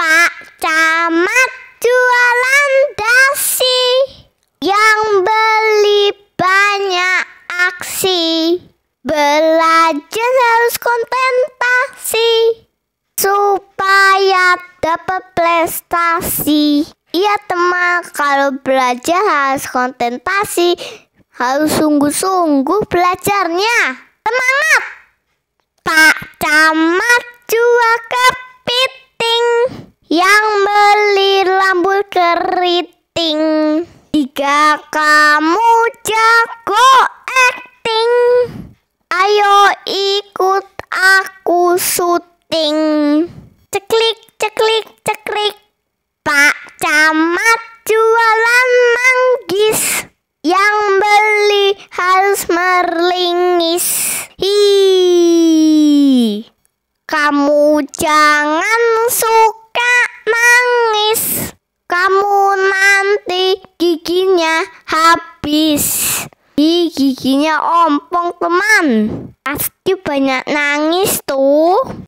Pak Camat jualan dasi yang beli banyak aksi. Belajar harus kontentasi supaya dapat prestasi. Iya teman, kalau belajar harus kontentasi harus sungguh-sungguh belajarnya. Semangat! Pak Camat juga yang beli rambut keriting. Jika kamu jago acting, ayo ikut aku syuting. Ceklik, ceklik, ceklik. Pak Camat jualan manggis. Yang beli harus merlingis. Hi. Kamu jangan suka habis. Di giginya ompong teman. Pasti banyak nangis tuh.